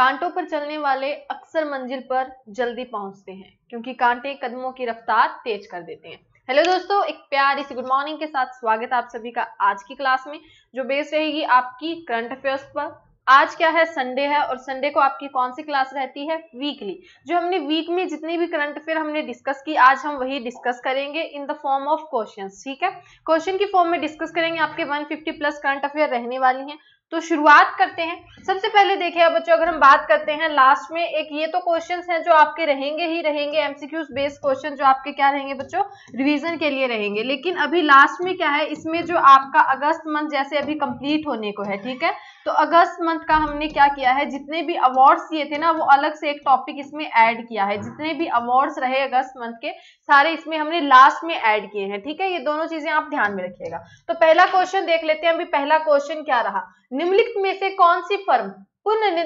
कांटों पर चलने वाले अक्सर मंजिल पर जल्दी पहुंचते हैं क्योंकि कांटे कदमों की रफ्तार तेज कर देते हैं हेलो दोस्तों एक प्यारी सी गुड मॉर्निंग के साथ स्वागत है आप सभी का आज की क्लास में जो बेस रहेगी आपकी करंट अफेयर्स पर आज क्या है संडे है और संडे को आपकी कौन सी क्लास रहती है वीकली जो हमने वीक में जितनी भी करंट अफेयर हमने डिस्कस की आज हम वही डिस्कस करेंगे in the form of question ठीक है क्वेश्चन की फॉर्म में डिस्कस करेंगे आपके 150 प्लस करंट अफेयर रहने वाली हैं तो शुरुआत करते हैं सबसे पहले देखिए बच्चों अगर हम बात करते हैं लास्ट में एक ये तो क्वेश्चंस हैं जो आपके रहेंगे ही रहेंगे एमसीक्यूज बेस्ड क्वेश्चन जो आपके क्या रहेंगे बच्चों रिवीजन के लिए रहेंगे लेकिन अभी लास्ट में क्या है इसमें जो आपका अगस्त मंथ जैसे अभी कंप्लीट होने को है ठीक है तो अगस्त मंथ का हमने क्या किया है जितने भी अवार्ड्स ये थे ना वो अलग से एक टॉपिक इसमें ऐड किया है जितने भी अवार्ड्स रहे अगस्त मंथ के सारे इसमें हमने लास्ट में ऐड किए हैं ठीक है ये दोनों चीजें आप ध्यान में रखिएगा तो पहला क्वेश्चन देख लेते हैं अभी पहला क्वेश्चन क्या रहा निम्नलिखित में से कौन सी फर्म पुनः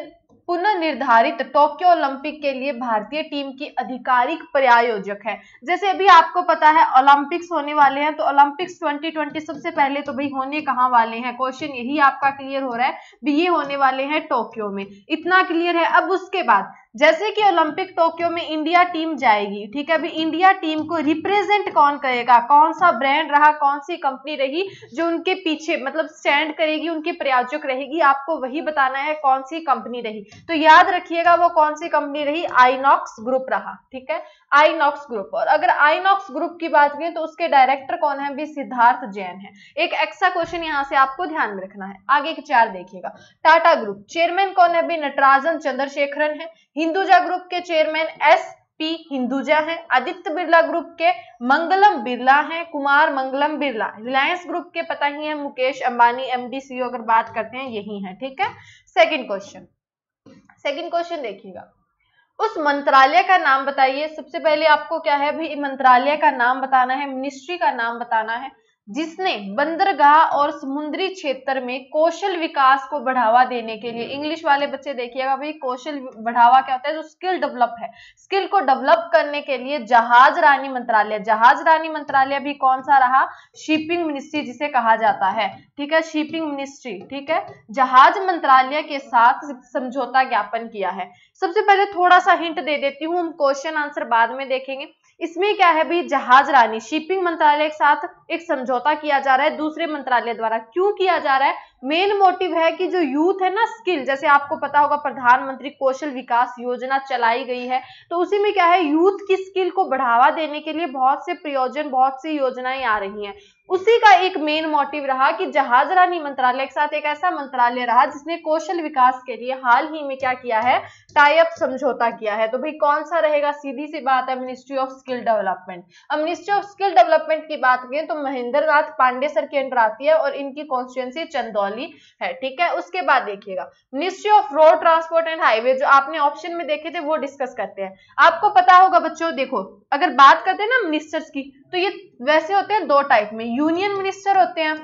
पुनर्निर्धारित टोक्यो ओलंपिक के लिए भारतीय टीम की आधिकारिक प्रायोजक है जैसे अभी आपको पता है ओलंपिक्स होने वाले हैं तो ओलंपिक्स 2020 सबसे पहले तो भाई होने कहाँ वाले हैं क्वेश्चन यही आपका क्लियर हो रहा है भी ये होने वाले हैं टोक्यो में इतना क्लियर है अब उसके बाद जैसे कि ओलंपिक टोक्यो में इंडिया टीम जाएगी ठीक है अभी इंडिया टीम को रिप्रेजेंट कौन करेगा कौन सा ब्रांड रहा कौन सी कंपनी रही जो उनके पीछे मतलब स्टैंड करेगी उनकी प्रायोजक रहेगी आपको वही बताना है कौन सी कंपनी रही तो याद रखिएगा वो कौन सी कंपनी रही आईनॉक्स ग्रुप रहा ठीक है आईनॉक्स ग्रुप और अगर आईनॉक्स ग्रुप की बात करें तो उसके डायरेक्टर कौन है भी सिद्धार्थ जैन है एक एक्स्ट्रा क्वेश्चन यहाँ से आपको ध्यान में रखना है आगे के चार देखिएगा टाटा ग्रुप चेयरमैन कौन है भी नटराजन चंद्रशेखरन है हिंदुजा ग्रुप के चेयरमैन एस पी हिंदुजा है आदित्य बिरला ग्रुप के मंगलम बिरला हैं कुमार मंगलम बिरला रिलायंस ग्रुप के पता ही है मुकेश अंबानी एमडीसी अगर बात करते हैं यही है ठीक है सेकंड क्वेश्चन सेकंड क्वेश्चन देखिएगा उस मंत्रालय का नाम बताइए सबसे पहले आपको क्या है भाई मंत्रालय का नाम बताना है मिनिस्ट्री का नाम बताना है जिसने बंदरगाह और समुद्री क्षेत्र में कौशल विकास को बढ़ावा देने के लिए इंग्लिश वाले बच्चे देखिएगा भाई कौशल बढ़ावा क्या होता है जो स्किल डेवलप है स्किल को डेवलप करने के लिए जहाज रानी मंत्रालय जहाज रानी मंत्रालय भी कौन सा रहा शिपिंग मिनिस्ट्री जिसे कहा जाता है ठीक है शिपिंग मिनिस्ट्री ठीक है जहाज मंत्रालय के साथ समझौता ज्ञापन किया है सबसे पहले थोड़ा सा हिंट दे देती हूँ हम क्वेश्चन आंसर बाद में देखेंगे इसमें क्या है भाई जहाज रानी शिपिंग मंत्रालय के साथ एक समझौता किया जा रहा है दूसरे मंत्रालय द्वारा क्यों किया जा रहा है मेन मोटिव है कि जो यूथ है ना स्किल जैसे आपको पता होगा प्रधानमंत्री कौशल विकास योजना चलाई गई है तो उसी में क्या है यूथ की स्किल को बढ़ावा देने के लिए बहुत से प्रयोजन बहुत सी योजनाएं आ रही हैं उसी का एक मेन मोटिव रहा कि जहाज रानी मंत्रालय के साथ एक ऐसा मंत्रालय रहा जिसने कौशल विकास के लिए हाल ही में क्या किया है टाइप समझौता किया है तो भाई कौन सा रहेगा सीधी सी बात है मिनिस्ट्री ऑफ स्किल डेवलपमेंट अब मिनिस्ट्री ऑफ स्किल डेवलपमेंट की बात करें तो महेंद्र नाथ पांडे सर के अंडर आती है और इनकी कॉन्स्टिट्युएंसी चंदौली निकालनी है ठीक है उसके बाद देखिएगा ministry of road transport and highway जो आपने ऑप्शन में देखे थे वो डिस्कस करते हैं आपको पता होगा बच्चों देखो अगर बात करते हैं ना मिनिस्टर्स की तो ये वैसे होते हैं दो टाइप में यूनियन मिनिस्टर होते हैं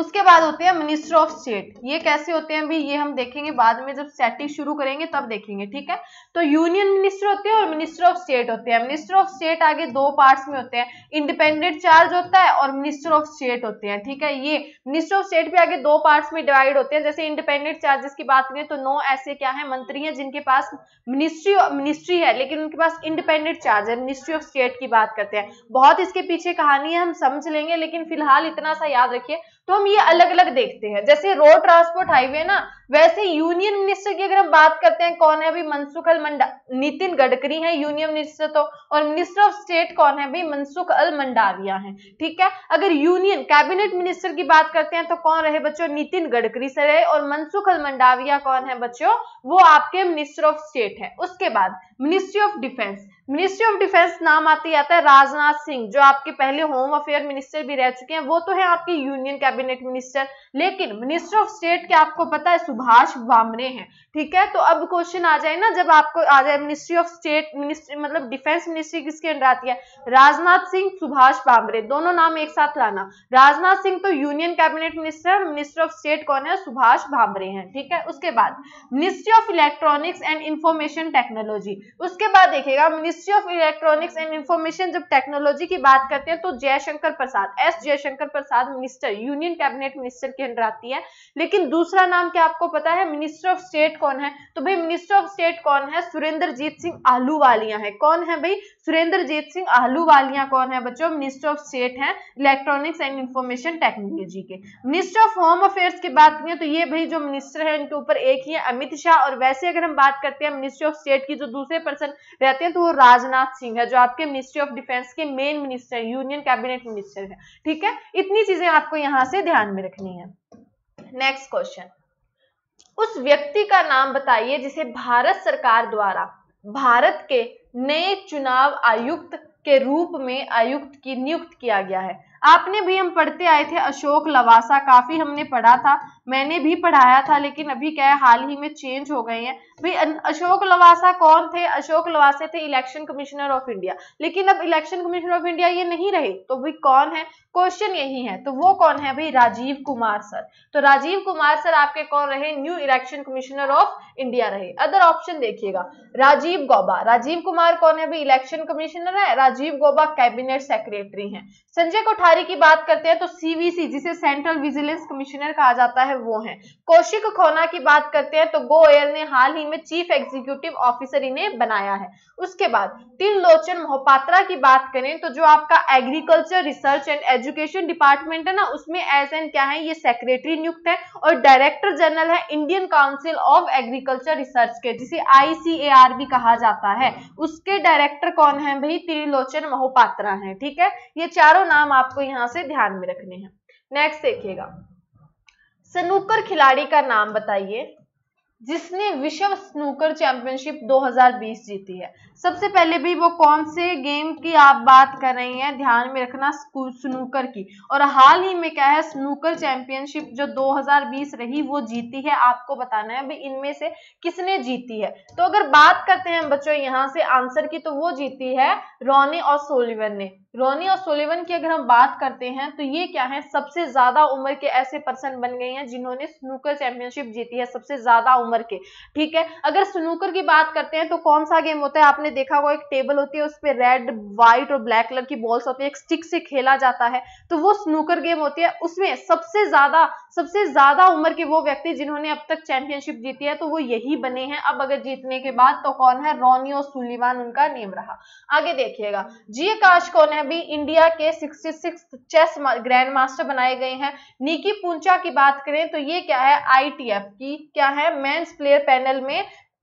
उसके बाद होते हैं मिनिस्टर ऑफ स्टेट ये कैसे होते हैं भी ये हम देखेंगे बाद में जब सेटिंग शुरू करेंगे तब देखेंगे ठीक है तो यूनियन मिनिस्टर होते हैं और मिनिस्टर ऑफ स्टेट होते हैं मिनिस्टर ऑफ स्टेट आगे दो पार्ट्स में होते हैं इंडिपेंडेंट चार्ज होता है और मिनिस्टर ऑफ स्टेट होते हैं ठीक है ये मिनिस्टर ऑफ स्टेट भी आगे दो पार्ट में डिवाइड होते हैं जैसे इंडिपेंडेंट चार्जेस की बात करें तो नौ ऐसे क्या है मंत्री हैं जिनके पास मिनिस्ट्री मिनिस्ट्री है लेकिन उनके पास इंडिपेंडेंट चार्ज है मिनिस्ट्री ऑफ स्टेट की बात करते हैं बहुत इसके पीछे कहानी है हम समझ लेंगे लेकिन फिलहाल इतना सा याद रखिए तो हम ये अलग अलग देखते हैं जैसे रोड ट्रांसपोर्ट हाईवे ना वैसे यूनियन मिनिस्टर की अगर हम बात करते हैं कौन है अभी मनसुख अल मंडा नितिन गडकरी है यूनियन मिनिस्टर तो और मिनिस्टर ऑफ स्टेट कौन है अभी मनसुख अल मंडाविया है ठीक है अगर यूनियन कैबिनेट मिनिस्टर की बात करते हैं तो कौन रहे बच्चों नितिन गडकरी से रहे और मनसुख अल मंडाविया कौन है बच्चों वो आपके मिनिस्टर ऑफ स्टेट है उसके बाद ministry of defence ministry of defence नाम आते ही आता है राजनाथ सिंह जो आपके पहले होम अफेयर मिनिस्टर भी रह चुके हैं वो तो है आपके यूनियन कैबिनेट मिनिस्टर लेकिन मिनिस्टर ऑफ स्टेट के आपको पता है सुभाष वामने हैं ठीक है तो अब क्वेश्चन आ जाए ना जब आपको आ जाए मिनिस्ट्री ऑफ स्टेट मिनिस्ट्री मतलब डिफेंस मिनिस्ट्री किसके अंडर आती है राजनाथ सिंह सुभाष वामरे दोनों नाम एक साथ लाना राजनाथ सिंह तो यूनियन कैबिनेट मिनिस्टर है मिनिस्टर ऑफ स्टेट कौन है सुभाष भामरे हैं ठीक है उसके बाद ministry of electronics and information technology उसके बाद देखेगा ministry of electronics and information जब टेक्नोलॉजी की बात करते हैं तो Jaishankar Prasad S Jaishankar Prasad minister union cabinet minister के अंडर आती है लेकिन दूसरा नाम क्या आपको आपको पता है मिनिस्टर ऑफ स्टेट कौन है तो भाई मिनिस्टर ऑफ स्टेट कौन है सुरेंद्र जीत सिंह आहलूवालिया है कौन है भाई सुरेंद्र जीत सिंह आहलूवालिया कौन है बच्चों मिनिस्टर ऑफ स्टेट है इलेक्ट्रॉनिक्स एंड इंफॉर्मेशन टेक्नोलॉजी के मिनिस्टर ऑफ होम अफेयर्स की बात करें तो ये भाई जो मिनिस्टर है इनके ऊपर एक ही है अमित शाह और वैसे अगर हम बात करते हैं मिनिस्ट्री ऑफ स्टेट की जो दूसरे पर्सन रहते हैं तो वो राजनाथ सिंह है जो आपके मिनिस्ट्री ऑफ डिफेंस के main minister union cabinet minister है ठीक है इतनी चीजें आपको यहां से ध्यान में रखनी है नेक्स्ट क्वेश्चन उस व्यक्ति का नाम बताइए जिसे भारत सरकार द्वारा भारत के नए चुनाव आयुक्त के रूप में आयुक्त की नियुक्त किया गया है आपने भी हम पढ़ते आए थे अशोक लवासा काफी हमने पढ़ा था मैंने भी पढ़ाया था लेकिन अभी क्या है हाल ही में चेंज हो गए हैं भाई अशोक लवासा कौन थे अशोक लवासा थे इलेक्शन कमिश्नर ऑफ इंडिया लेकिन अब इलेक्शन कमिश्नर ऑफ इंडिया ये नहीं रहे तो भाई कौन है क्वेश्चन यही है तो वो कौन है भाई राजीव कुमार सर तो राजीव कुमार सर आपके कौन रहे new election commissioner of India रहे अदर ऑप्शन देखिएगा राजीव गौबा राजीव कुमार कौन है भाई इलेक्शन कमिश्नर है राजीव गौबा कैबिनेट सेक्रेटरी है संजय कोठारी अधिकारी की बात करते हैं तो सीवीसी जिसे सेंट्रल विजिलेंस कमिश्नर कहा जाता है वो है कौशिक खोना की बात करते हैं तो गो एयर ने हाल ही में चीफ एग्जीक्यूटिव ऑफिसर इन्हें बनाया है उसके बाद तिल लोचन मोहपात्रा की बात करें तो जो आपका agriculture research and education department है ना उसमें एस एन क्या है ये सेक्रेटरी नियुक्त है और डायरेक्टर जनरल है Indian council of agriculture research के जिसे आईसीएआर भी कहा जाता है उसके डायरेक्टर कौन है भाई तिल लोचन मोहपात्रा है ठीक है ये चारों नाम आपको यहां से ध्यान में रखने हैं नेक्स्ट देखिएगा स्नूकर खिलाड़ी का नाम बताइए जिसने विश्व स्नूकर चैंपियनशिप 2020 जीती है सबसे पहले भी वो कौन से गेम की आप बात कर रही हैं ध्यान में रखना स्नूकर की और हाल ही में क्या है स्नूकर चैंपियनशिप जो 2020 रही वो जीती है आपको बताना है भाई इनमें से किसने जीती है तो अगर बात करते हैं बच्चों यहां से आंसर की तो वो जीती है रोनी और सोलिवर ने रोनी और सोलेवन की अगर हम बात करते हैं तो ये क्या है सबसे ज्यादा उम्र के ऐसे पर्सन बन गए हैं जिन्होंने स्नूकर चैंपियनशिप जीती है सबसे ज्यादा उम्र के ठीक है अगर स्नूकर की बात करते हैं तो कौन सा गेम होता है आपने देखा होगा एक टेबल होती है उस पर रेड व्हाइट और ब्लैक कलर की बॉल्स होती है एक स्टिक से खेला जाता है तो वो स्नूकर गेम होती है उसमें सबसे ज्यादा सबसे ज्यादा उम्र के वो व्यक्ति जिन्होंने अब तक चैंपियनशिप जीती है तो वो यही बने हैं अब अगर जीतने के बाद तो कौन है रोनी और सुलिवान उनका नेम रहा आगे देखिएगा जी काश कौन है अभी भी इंडिया के 66 चेस ग्रैंड मास्टर बनाए गए हैं निकी पूंचा की बात करें तो ये क्या है आईटीएफ की क्या है मेंस प्लेयर पैनल में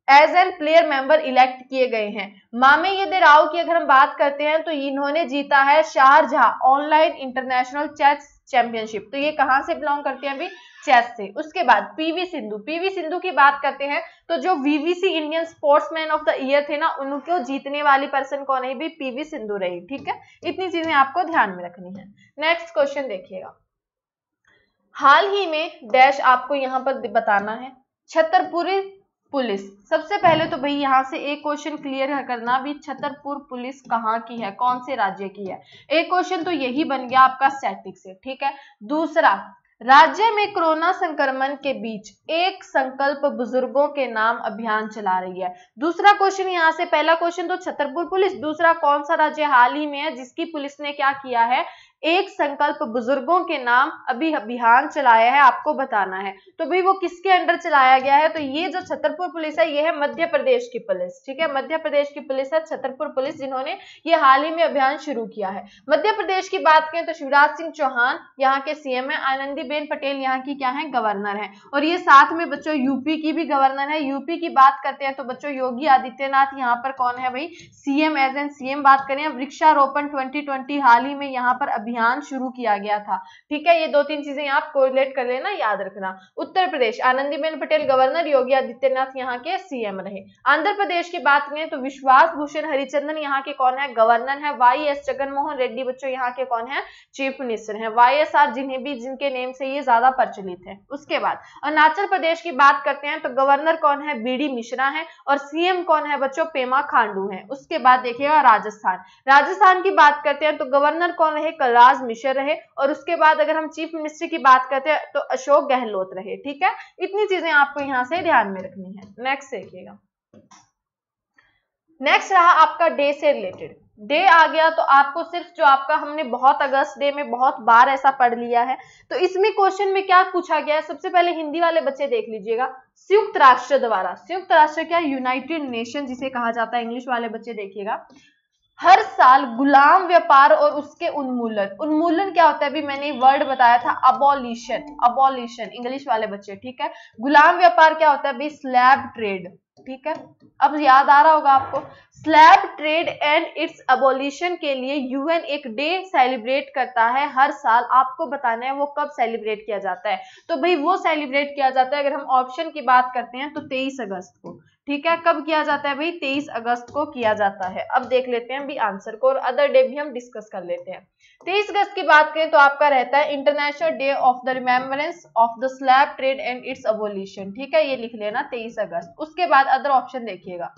as an player member elect किए गए हैं मामे यदि राव की अगर हम बात करते हैं तो इन्होंने जीता है Sharjah online international chess championship तो ये कहां से बिलोंग करते हैं अभी चेस से उसके बाद पीवी सिंधु पीवी सिंधु की बात करते हैं तो जो BBC Indian sportsman of the year थे ना उनको जीतने वाली पर्सन कौन है भी पीवी सिंधु रही ठीक है इतनी चीजें आपको ध्यान में रखनी है नेक्स्ट क्वेश्चन देखिएगा हाल ही में डैश आपको यहां पर बताना है छतरपुरी पुलिस सबसे पहले तो भाई यहाँ से एक क्वेश्चन क्लियर करना भी छतरपुर पुलिस कहाँ की है कौन से राज्य की है एक क्वेश्चन तो यही बन गया आपका सैटिक से ठीक है दूसरा राज्य में कोरोना संक्रमण के बीच एक संकल्प बुजुर्गों के नाम अभियान चला रही है दूसरा क्वेश्चन यहाँ से पहला क्वेश्चन तो छतरपुर पुलिस दूसरा कौन सा राज्य हाल ही में है जिसकी पुलिस ने क्या किया है एक संकल्प बुजुर्गों के नाम अभी अभियान चलाया है आपको बताना है तो भाई वो किसके अंडर चलाया गया है तो ये जो छतरपुर पुलिस है ये है मध्य प्रदेश की पुलिस ठीक है मध्य प्रदेश की पुलिस है छतरपुर पुलिस जिन्होंने ये हाल ही में अभियान शुरू किया है मध्य प्रदेश की बात करें तो शिवराज सिंह चौहान यहाँ के सीएम है आनंदीबेन पटेल यहाँ की क्या है गवर्नर है और ये साथ में बच्चों यूपी की भी गवर्नर है यूपी की बात करते हैं तो बच्चों योगी आदित्यनाथ यहाँ पर कौन है भाई सीएम एज एन सीएम बात करें वृक्षारोपण ट्वेंटी हाल ही में यहाँ पर अभी अभियान शुरू किया गया था ठीक है ये दो तीन चीजें आप कोरिलेट कर लेना याद रखना उत्तर प्रदेश आनंदीबेन पटेल गवर्नर योगी आदित्यनाथ यहाँ के सीएम रहे आंध्र प्रदेश की बात करें तो विश्वास भूषण हरिचंदन यहाँ के कौन है गवर्नर है वाई एस जगनमोहन रेड्डी बच्चों यहाँ के कौन है चीफ मिनिस्टर है वाई एस आर जिन्हें भी जिनके नेम से ये ज्यादा प्रचलित है उसके बाद अरुणाचल प्रदेश की बात करते हैं तो गवर्नर कौन है बी डी मिश्रा है और सीएम कौन है बच्चों पेमा खांडू है उसके बाद देखिएगा राजस्थान राजस्थान की बात करते हैं तो गवर्नर कौन रहे कलरा राज मिश्र रहे और उसके बाद अगर हम चीफ मिनिस्टर की बात करते हैं तो अशोक गहलोत रहे ठीक है इतनी चीजें आपको यहां से ध्यान में रखनी है नेक्स्ट देखिएगा नेक्स्ट रहा आपका डे से रिलेटेड डे आ गया तो आपको सिर्फ जो आपका हमने बहुत अगस्त डे में बहुत बार ऐसा पढ़ लिया है तो इसमें क्वेश्चन में क्या पूछा गया है सबसे पहले हिंदी वाले बच्चे देख लीजिएगा संयुक्त राष्ट्र द्वारा संयुक्त राष्ट्र क्या यूनाइटेड नेशन जिसे कहा जाता है इंग्लिश वाले बच्चे देखिएगा हर साल गुलाम व्यापार और उसके उन्मूलन उन्मूलन क्या होता है अभी मैंने वर्ड बताया था अबोल्यूशन अबोल्यूशन इंग्लिश वाले बच्चे ठीक है गुलाम व्यापार क्या होता है अभी स्लैब ट्रेड ठीक है अब याद आ रहा होगा आपको slave trade and its abolition के लिए यूएन एक डे सेलिब्रेट करता है हर साल आपको बताना है वो कब सेलिब्रेट किया जाता है तो भाई वो सेलिब्रेट किया जाता है अगर हम ऑप्शन की बात करते हैं तो तेईस अगस्त को ठीक है कब किया जाता है भाई तेईस अगस्त को किया जाता है अब देख लेते हैं भी आंसर को और अदर डे भी हम डिस्कस कर लेते हैं तेईस अगस्त की बात करें तो आपका रहता है international day of the remembrance of the slave trade and its abolition ठीक है ये लिख लेना तेईस अगस्त उसके बाद अदर ऑप्शन देखिएगा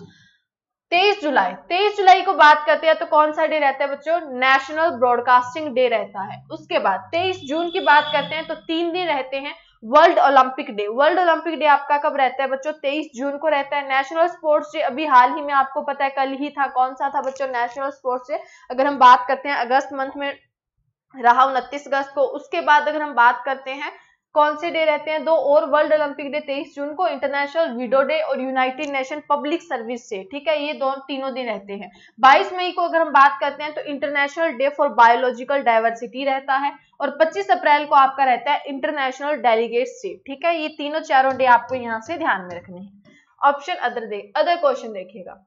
23 जुलाई 23 जुलाई को बात करते हैं तो कौन सा डे रहता है बच्चों नेशनल ब्रॉडकास्टिंग डे रहता है उसके बाद 23 जून की बात करते हैं तो तीन दिन रहते हैं world Olympic day world Olympic day आपका कब रहता है बच्चों 23 जून को रहता है नेशनल स्पोर्ट्स डे अभी हाल ही में आपको पता है कल ही था कौन सा था बच्चों नेशनल स्पोर्ट्स डे अगर हम बात करते हैं अगस्त मंथ में रहा उनतीस अगस्त को उसके बाद अगर हम बात करते हैं कौन से डे रहते हैं दो और वर्ल्ड ओलंपिक डे 23 जून को इंटरनेशनल विडो डे और united nation public service day ठीक है ये दोनों तीनों दिन रहते हैं 22 मई को अगर हम बात करते हैं तो international day for biological diversity रहता है और 25 अप्रैल को आपका रहता है इंटरनेशनल डेलीगेट्स डे ठीक है ये तीनों चारों डे आपको यहाँ से ध्यान में रखने हैं option other the other question देखिएगा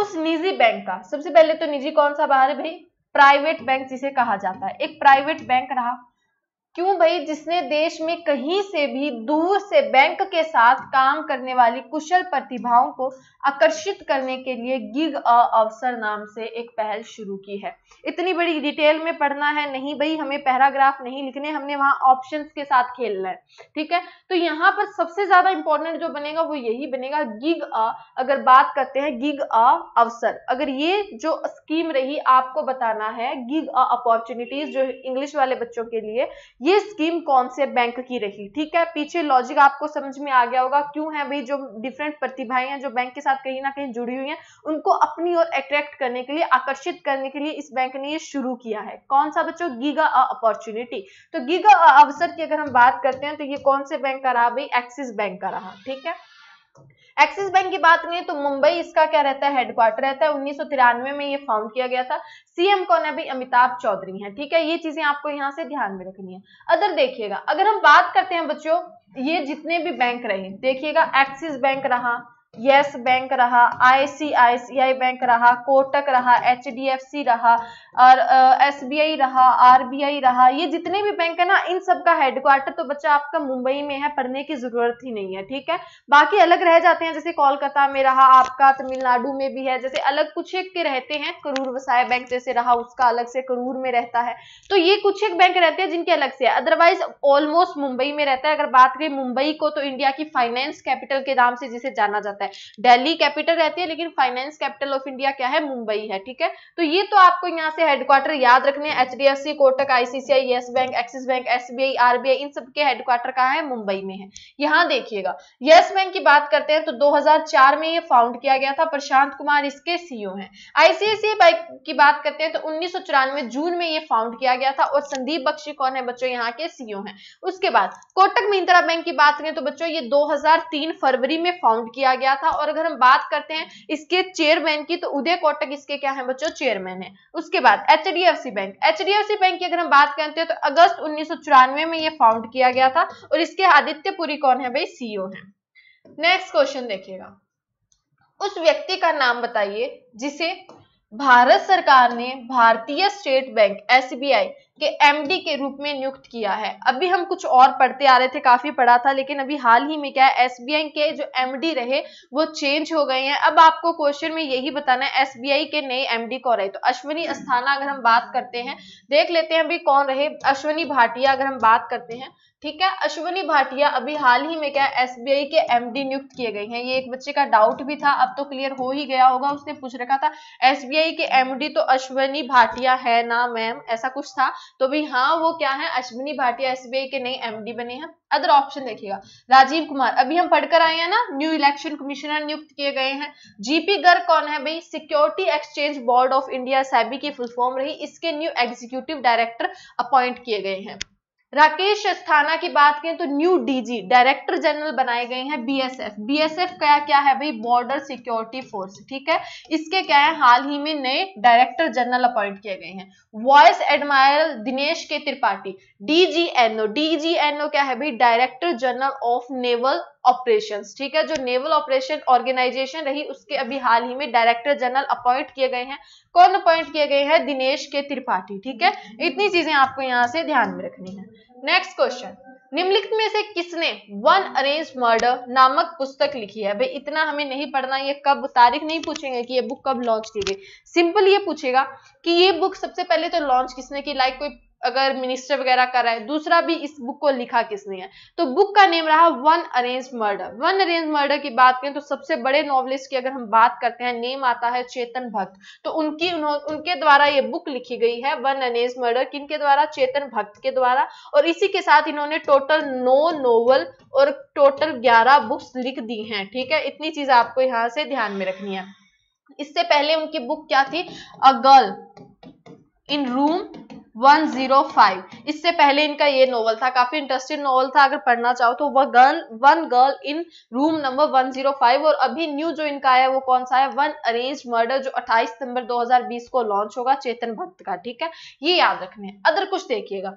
उस निजी बैंक का सबसे पहले तो निजी कौन सा बाहर है भाई प्राइवेट बैंक जिसे कहा जाता है एक प्राइवेट बैंक रहा क्यों भाई जिसने देश में कहीं से भी दूर से बैंक के साथ काम करने वाली कुशल प्रतिभाओं को आकर्षित करने के लिए गिग अ अवसर नाम से एक पहल शुरू की है इतनी बड़ी डिटेल में पढ़ना है नहीं भाई हमें पैराग्राफ नहीं लिखने हमने वहां ऑप्शन के साथ खेलना है ठीक है तो यहाँ पर सबसे ज्यादा इंपॉर्टेंट जो बनेगा वो यही बनेगा गिग अ अगर बात करते हैं गिग अ अवसर अगर ये जो स्कीम रही आपको बताना है गिग अ अपॉर्चुनिटीज जो इंग्लिश वाले बच्चों के लिए ये स्कीम कौन से बैंक की रही ठीक है पीछे लॉजिक आपको समझ में आ गया होगा क्यों है भाई जो डिफरेंट प्रतिभाएं हैं जो बैंक के साथ कहीं ना कहीं जुड़ी हुई हैं उनको अपनी ओर अट्रैक्ट करने के लिए आकर्षित करने के लिए इस बैंक ने ये शुरू किया है कौन सा बच्चों गीगा अपॉर्चुनिटी तो गीगा अवसर की अगर हम बात करते हैं तो ये कौन से बैंक का रहा भाई एक्सिस बैंक का रहा ठीक है एक्सिस बैंक की बात करें तो मुंबई इसका क्या रहता है हेडक्वार्टर रहता है उन्नीस में ये फाउंड किया गया था सीएम कौन है भाई अमिताभ चौधरी है ठीक है ये चीजें आपको यहाँ से ध्यान में रखनी है अदर देखिएगा अगर हम बात करते हैं बच्चों ये जितने भी बैंक रहे देखिएगा एक्सिस बैंक रहा यस बैंक रहा आईसीआईसीआई बैंक रहा कोटक रहा एचडीएफसी रहा और एसबीआई रहा आरबीआई रहा ये जितने भी बैंक है ना इन सब का हेडक्वार्टर तो बच्चा आपका मुंबई में है पढ़ने की जरूरत ही नहीं है ठीक है बाकी अलग रह जाते हैं जैसे कोलकाता में रहा आपका तमिलनाडु में भी है जैसे अलग कुछ एक के रहते हैं करूर वसाय बैंक जैसे रहा उसका अलग से करूर में रहता है तो ये कुछ एक बैंक रहते हैं जिनके अलग से है अदरवाइज ऑलमोस्ट मुंबई में रहता है अगर बात करें मुंबई को तो इंडिया की फाइनेंस कैपिटल के नाम से जिसे जाना जाता है सकता है दिल्ली कैपिटल रहती है लेकिन फाइनेंस कैपिटल ऑफ इंडिया क्या है मुंबई है ठीक है तो ये तो आपको यहाँ से हेडक्वार्टर याद रखने H D F C Kotak ICICI Yes bank Axis bank SBI RBI इन सबके हेडक्वार्टर कहा है मुंबई में है यहाँ देखिएगा येस बैंक की बात करते हैं तो 2004 में ये फाउंड किया गया था प्रशांत कुमार इसके सीईओ है आईसीआईसी बैंक की बात करते हैं तो उन्नीस जून में ये फाउंड किया गया था और संदीप बख्शी कौन है बच्चों यहाँ के सीईओ e है उसके बाद कोटक महिंद्रा बैंक की बात करें तो बच्चों ये 2003 फरवरी में फाउंड किया गया गया था और अगर हम बात करते हैं इसके चेयरमैन की तो उदय कोटक इसके क्या है बच्चों चेयरमैन है उसके बाद एच बैंक एच बैंक की अगर हम बात करते हैं तो अगस्त उन्नीस में ये फाउंड किया गया था और इसके आदित्य पुरी कौन है भाई सीओ है नेक्स्ट क्वेश्चन देखिएगा उस व्यक्ति का नाम बताइए जिसे भारत सरकार ने भारतीय स्टेट बैंक एस के एमडी के रूप में नियुक्त किया है अभी हम कुछ और पढ़ते आ रहे थे काफी पढ़ा था लेकिन अभी हाल ही में क्या है एस के जो एमडी रहे वो चेंज हो गए हैं अब आपको क्वेश्चन में यही बताना है एस के नए एमडी कौन रहे तो अश्वनी अस्थाना अगर हम बात करते हैं देख लेते हैं अभी कौन रहे अश्वनी भाटिया अगर हम बात करते हैं ठीक है अश्वनी भाटिया अभी हाल ही में क्या एसबीआई के एमडी नियुक्त किए गए हैं ये एक बच्चे का डाउट भी था अब तो क्लियर हो ही गया होगा उसने पूछ रखा था एसबीआई के एमडी तो अश्वनी भाटिया है ना मैम ऐसा कुछ था तो भी हाँ वो क्या है अश्विनी भाटिया एसबीआई के नए एमडी बने हैं अदर ऑप्शन देखिएगा राजीव कुमार अभी हम पढ़कर आए हैं ना न्यू इलेक्शन कमिश्नर नियुक्त किए गए हैं जीपी गर्ग कौन है भाई security exchange board of India SEBI की फुल फॉर्म रही इसके न्यू एग्जीक्यूटिव डायरेक्टर अपॉइंट किए गए हैं राकेश अस्थाना की बात करें तो न्यू डीजी डायरेक्टर जनरल बनाए गए हैं बीएसएफ बीएसएफ क्या क्या है भाई बॉर्डर सिक्योरिटी फोर्स ठीक है इसके क्या है हाल ही में नए डायरेक्टर जनरल अपॉइंट किए गए हैं वॉइस एडमायरल दिनेश के त्रिपाठी डीजीएनओ डीजीएनओ क्या है भाई director general of naval operation ठीक है जो नेवल ऑपरेशन ऑर्गेनाइजेशन रही उसके अभी हाल ही में डायरेक्टर जनरल अपॉइंट किए गए हैं कौन अपॉइंट किए गए हैं दिनेश के त्रिपाठी ठीक है इतनी चीजें आपको यहाँ से ध्यान में रखनी है नेक्स्ट क्वेश्चन निम्नलिखित में से किसने वन अरेंज मर्डर नामक पुस्तक लिखी है भाई इतना हमें नहीं पढ़ना ये कब तारीख नहीं पूछेंगे कि ये बुक कब लॉन्च की गई सिंपल ये पूछेगा कि ये बुक सबसे पहले तो लॉन्च किसने की लाइक कोई अगर मिनिस्टर वगैरह कर रहा है दूसरा भी इस बुक को लिखा किसने है तो बुक का नेम रहा one arrange murder one arrange murder की बात करें तो सबसे बड़े नॉवलिस्ट की अगर हम बात करते हैं नेम आता है चेतन भक्त तो उनकी उनके द्वारा ये बुक लिखी गई है वन अरेंज मर्डर किन के द्वारा चेतन भक्त के द्वारा और इसी के साथ इन्होंने टोटल नौ नोवल और टोटल ग्यारह बुक्स लिख दी है ठीक है इतनी चीज आपको यहाँ से ध्यान में रखनी है इससे पहले उनकी बुक क्या थी अ गर्ल इन रूम 105 इससे पहले इनका ये नोवेल था काफी इंटरेस्टिंग नोवेल था अगर पढ़ना चाहो तो वह girl one girl in room number 105 और अभी न्यू जो इनका आया वो कौन सा है वन अरेंज मर्डर जो 28 सितंबर 2020 को लॉन्च होगा चेतन भक्त का ठीक है ये याद रखने अदर कुछ देखिएगा